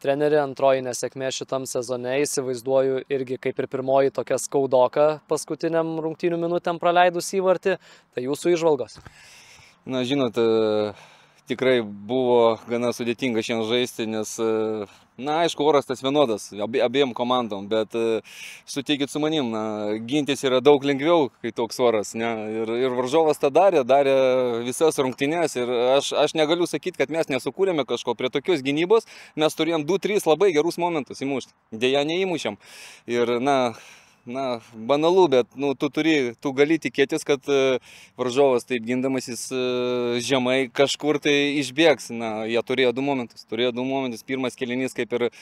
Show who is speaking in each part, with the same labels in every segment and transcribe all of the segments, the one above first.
Speaker 1: treneri antroji nesėkmė šitam sezone įsivaizduoju irgi kaip ir pirmoji tokia skaudoka paskutiniam rungtynių minutėm praleidus įvartį. Tai jūsų išvalgos.
Speaker 2: Na, žinot, tikrai buvo gana sudėtinga šiandien žaisti, nes, e, na, aišku, oras tas vienodas abiem komandom, bet e, sutikit su manim, na, gintis yra daug lengviau, kai toks oras, ne, ir, ir varžovas tą darė, darė visas rungtynės ir aš, aš negaliu sakyti, kad mes nesukūrėme kažko prie tokios gynybos, mes turėjom 2-3 labai gerus momentus įmušti, dėja neįmušėm. Ir, na, na, banalu, bet nu, tu, turi, tu gali tikėtis, kad e, varžovas taip gindamasis e, žemai kažkur tai išbėgs. Na, jie turėjo du momentus. Turėjo du momentus. Pirmas kelinys kaip ir e,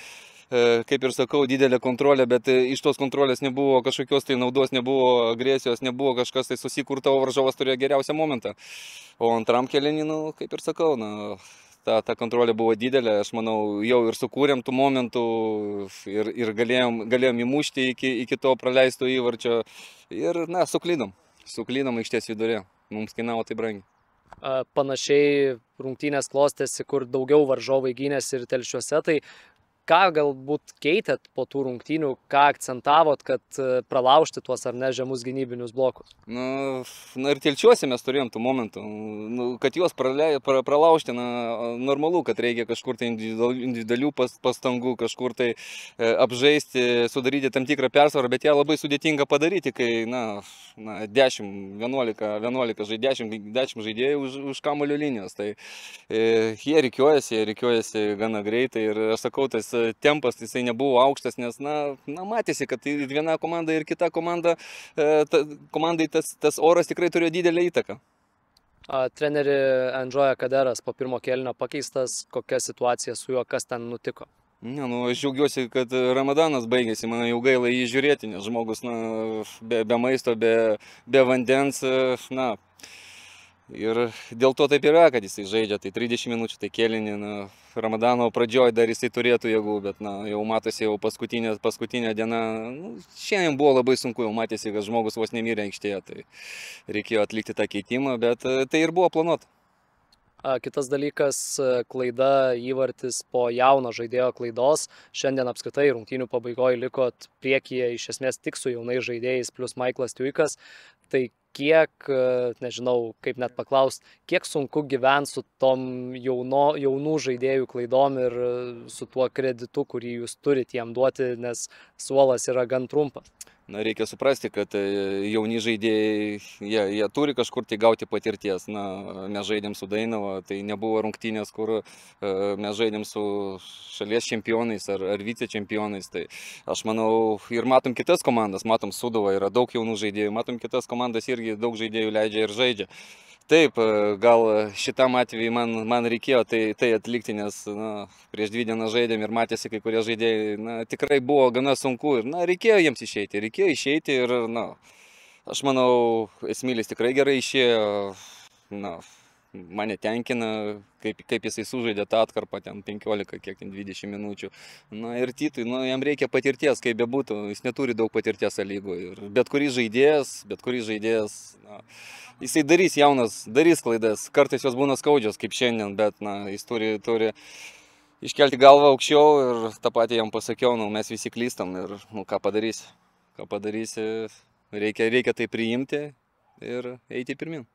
Speaker 2: kaip ir sakau, didelė kontrolė, bet iš tos kontrolės nebuvo kažkokios tai naudos, nebuvo agresijos, nebuvo kažkas tai susikurta, o varžovas turėjo geriausią momentą. O antram kelinį, nu, kaip ir sakau, na, ta, ta kontrolė buvo didelė, aš manau, jau ir sukūrėm tų momentų ir, ir galėjom, galėjom įmušti iki, iki to praleisto įvarčio ir, na, suklydom, suklydom aikštės vidurė, mums kainavo tai
Speaker 1: brangiai. Panašiai rungtynės klostėsi, kur daugiau varžovai gynėsi ir telšiuose, tai ką galbūt keitėt po tų rungtynių, ką akcentavot, kad e, pralaužti tuos ar ne žemus gynybinius blokus? Na, nu,
Speaker 2: na ir telčiuosi mes turėjom tų momentų. Nu, kad juos prale, pra, pralaužti, na, normalu, kad reikia kažkur tai individualių pas, pastangų, kažkur tai e, apžaisti, sudaryti tam tikrą persvarą, bet ją labai sudėtinga padaryti, kai, na, na 10, 11, 11, 10, 10 žaidėjų už, už kamulio linijos. Tai e, jie reikiuojasi, jie reikiuojasi gana greitai ir aš sakau, tas tempas tai jisai nebuvo aukštas, nes, na, na matėsi, kad ir tai viena komanda, ir kita komanda, e, ta, komandai tas, tas oras tikrai turėjo didelę įtaką.
Speaker 1: Treneri Andžoja Kaderas po pirmo kėlinio pakeistas, kokia situacija su juo, kas ten nutiko?
Speaker 2: Ne, nu, aš džiaugiuosi, kad Ramadanas baigėsi, man jau gaila jį žiūrėti, nes žmogus na, be, be maisto, be, be vandens, na, Ir dėl to taip yra, kad jisai žaidžia, tai 30 minučių, tai kėlinį, na, Ramadano pradžioje dar jisai turėtų jėgų, bet, na, jau matosi, jau paskutinė, paskutinė diena, nu, šiandien buvo labai sunku, jau matėsi, kad žmogus vos nemirė aikštėje, tai reikėjo atlikti tą keitimą, bet e, tai ir buvo planuota.
Speaker 1: Kitas dalykas e, - klaida įvartis po jauno žaidėjo klaidos. Šiandien apskritai rungtynių pabaigoje likot priekyje iš esmės tik su jaunais žaidėjais, plus Maiklas Tiuikas. Tai kiek, e, nežinau, kaip net paklaust, kiek sunku gyventi su tom jauno, jaunų žaidėjų klaidom ir e, su tuo kreditu, kurį jūs turite jiem duoti, nes suolas yra gan trumpas.
Speaker 2: Na, reikia suprasti, kad e, jauni žaidėjai, jie, jie turi kažkur tai gauti patirties. Na, mes žaidėm su Dainava, tai nebuvo rungtynės, kur e, mes žaidėm su šalies čempionais ar, ar vicečempionais. Tai aš manau, ir matom kitas komandas, matom Sudovą, yra daug jaunų žaidėjų, matom kitas komandas irgi daug žaidėjų leidžia ir žaidžia. Taip, e, gal šitam atveju man, man reikėjo tai, tai atlikti, nes na, prieš dvi dienas žaidėm ir matėsi kai kurie žaidėjai, na, tikrai buvo gana sunku ir na, reikėjo jiems išeiti, reikėjo išeiti ir na, aš manau, Esmilis tikrai gerai išėjo, na, mane tenkina, kaip, kaip jisai sužaidė tą atkarpą, ten 15, kiek ten 20 minučių. Na ir Titui, nu, jam reikia patirties, kaip bebūtų, jis neturi daug patirties lygoje. Ir bet kuris žaidėjas, bet kuris žaidėjas, na, jisai darys jaunas, darys klaidas, kartais jos būna skaudžios, kaip šiandien, bet na, jis turi, turi iškelti galvą aukščiau ir tą patį jam pasakiau, nu, mes visi klystam ir nu, ką padarysi, ką padarysi, reikia, reikia tai priimti ir eiti pirmin.